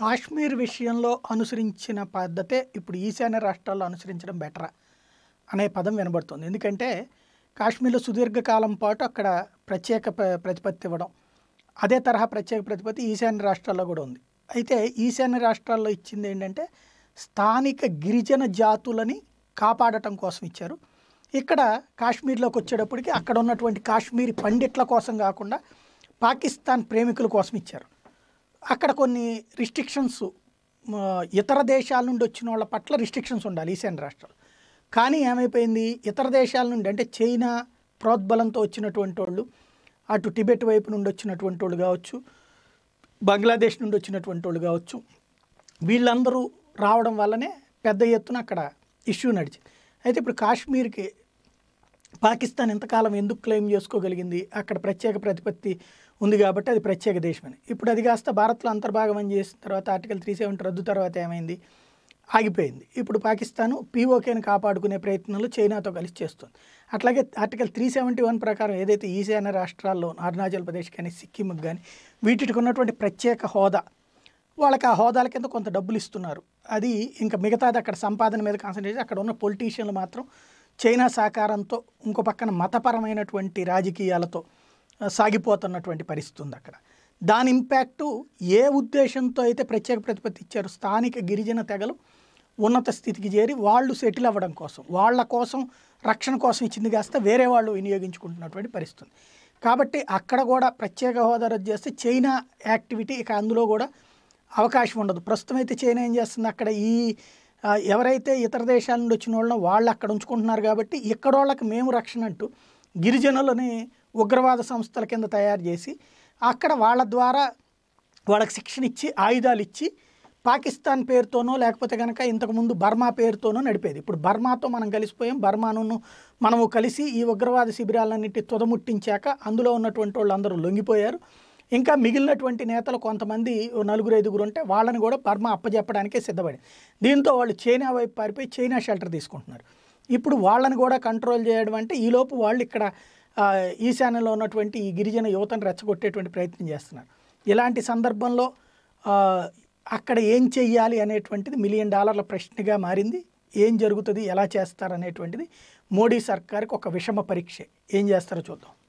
కాశ్మీర్ విషయంలో అనుసరించిన పద్ధతే ఇప్పుడు ఈశాన్య రాష్ట్రాల్లో అనుసరించడం బెటరా అనే పదం వినబడుతుంది ఎందుకంటే కాశ్మీర్లో సుదీర్ఘకాలం పాటు అక్కడ ప్రత్యేక ప్రతిపత్తి ఇవ్వడం అదే తరహా ప్రత్యేక ప్రతిపత్తి ఈశాన్య రాష్ట్రాల్లో కూడా ఉంది అయితే ఈశాన్య రాష్ట్రాల్లో ఇచ్చింది ఏంటంటే స్థానిక గిరిజన జాతులని కాపాడటం కోసం ఇచ్చారు ఇక్కడ కాశ్మీర్లోకి వచ్చేటప్పటికి అక్కడ ఉన్నటువంటి కాశ్మీరీ పండిట్ల కోసం కాకుండా పాకిస్తాన్ ప్రేమికుల కోసం ఇచ్చారు అక్కడ కొన్ని రిస్ట్రిక్షన్స్ ఇతర దేశాల నుండి వచ్చిన వాళ్ళ పట్ల రిస్ట్రిక్షన్స్ ఉండాలి ఈశాన్య రాష్ట్రాలు కానీ ఏమైపోయింది ఇతర దేశాల నుండి అంటే చైనా ప్రోద్బలంతో వచ్చినటువంటి వాళ్ళు అటు టిబెట్ వైపు నుండి వచ్చినటువంటి వాళ్ళు కావచ్చు బంగ్లాదేశ్ నుండి వచ్చినటువంటి వాళ్ళు కావచ్చు వీళ్ళందరూ రావడం వల్లనే పెద్ద ఎత్తున అక్కడ ఇష్యూ నడిచింది అయితే ఇప్పుడు కాశ్మీర్కి పాకిస్తాన్ ఎంతకాలం ఎందుకు క్లెయిమ్ చేసుకోగలిగింది అక్కడ ప్రత్యేక ప్రతిపత్తి ఉంది కాబట్టి అది ప్రత్యేక దేశమని ఇప్పుడు అది కాస్త భారత్లో అంతర్భాగం అని చేసిన తర్వాత ఆర్టికల్ త్రీ సెవెంటీ రద్దు తర్వాత ఏమైంది ఆగిపోయింది ఇప్పుడు పాకిస్తాను పీఓకేని కాపాడుకునే ప్రయత్నాలు చైనాతో కలిసి చేస్తుంది అట్లాగే ఆర్టికల్ త్రీ సెవెంటీ వన్ ప్రకారం ఏదైతే ఈశాన్య రాష్ట్రాల్లో అరుణాచల్ ప్రదేశ్ కానీ సిక్కింకి కానీ వీటికి ఉన్నటువంటి ప్రత్యేక హోదా వాళ్ళకి ఆ హోదాల కింద కొంత డబ్బులు ఇస్తున్నారు అది ఇంకా మిగతాది అక్కడ సంపాదన మీద కాన్సన్ట్రేట్ అక్కడ ఉన్న పొలిటీషియన్లు మాత్రం చైనా సహకారంతో ఇంకో పక్కన మతపరమైనటువంటి రాజకీయాలతో సాగిపోతున్నటువంటి పరిస్థితి ఉంది అక్కడ దాని ఇంపాక్టు ఏ ఉద్దేశంతో అయితే ప్రత్యేక ప్రతిపత్తి ఇచ్చారు స్థానిక గిరిజన తెగలు ఉన్నత స్థితికి చేరి వాళ్ళు సెటిల్ అవ్వడం కోసం వాళ్ళ కోసం రక్షణ కోసం ఇచ్చింది కాస్త వేరే వాళ్ళు వినియోగించుకుంటున్నటువంటి పరిస్థితి కాబట్టి అక్కడ కూడా ప్రత్యేక హోదా రద్దు చేస్తే చైనా యాక్టివిటీ ఇక అందులో కూడా అవకాశం ఉండదు ప్రస్తుతం అయితే చైనా ఏం చేస్తుంది అక్కడ ఈ ఎవరైతే ఇతర దేశాల నుండి వచ్చిన వాళ్ళని వాళ్ళు అక్కడ ఉంచుకుంటున్నారు కాబట్టి ఇక్కడ వాళ్ళకి మేము రక్షణ అంటూ గిరిజనులని ఉగ్రవాద సంస్థల కింద తయారు చేసి అక్కడ వాళ్ళ ద్వారా వాళ్ళకి శిక్షణ ఇచ్చి ఆయుధాలు ఇచ్చి పాకిస్తాన్ పేరుతోనో లేకపోతే కనుక ఇంతకుముందు బర్మా పేరుతోనో నడిపేది ఇప్పుడు బర్మాతో మనం కలిసిపోయాం బర్మాను మనము కలిసి ఈ ఉగ్రవాద శిబిరాలన్నింటి తుదముట్టించాక అందులో ఉన్నటువంటి వాళ్ళందరూ లొంగిపోయారు ఇంకా మిగిలినటువంటి నేతలు కొంతమంది నలుగురు ఐదుగురు ఉంటే వాళ్ళని కూడా పర్మ అప్పజెప్పడానికే సిద్ధపడి దీంతో వాళ్ళు చైనా వైపు పారిపోయి చైనా షెల్టర్ తీసుకుంటున్నారు ఇప్పుడు వాళ్ళని కూడా కంట్రోల్ చేయడం అంటే ఈలోపు వాళ్ళు ఇక్కడ ఈశాన్యంలో ఉన్నటువంటి ఈ గిరిజన యువతను రెచ్చగొట్టేటువంటి ప్రయత్నం చేస్తున్నారు ఇలాంటి సందర్భంలో అక్కడ ఏం చెయ్యాలి అనేటువంటిది మిలియన్ డాలర్ల ప్రశ్నగా మారింది ఏం జరుగుతుంది ఎలా చేస్తారు అనేటువంటిది మోడీ సర్కార్కి ఒక విషమ పరీక్ష ఏం చేస్తారో చూద్దాం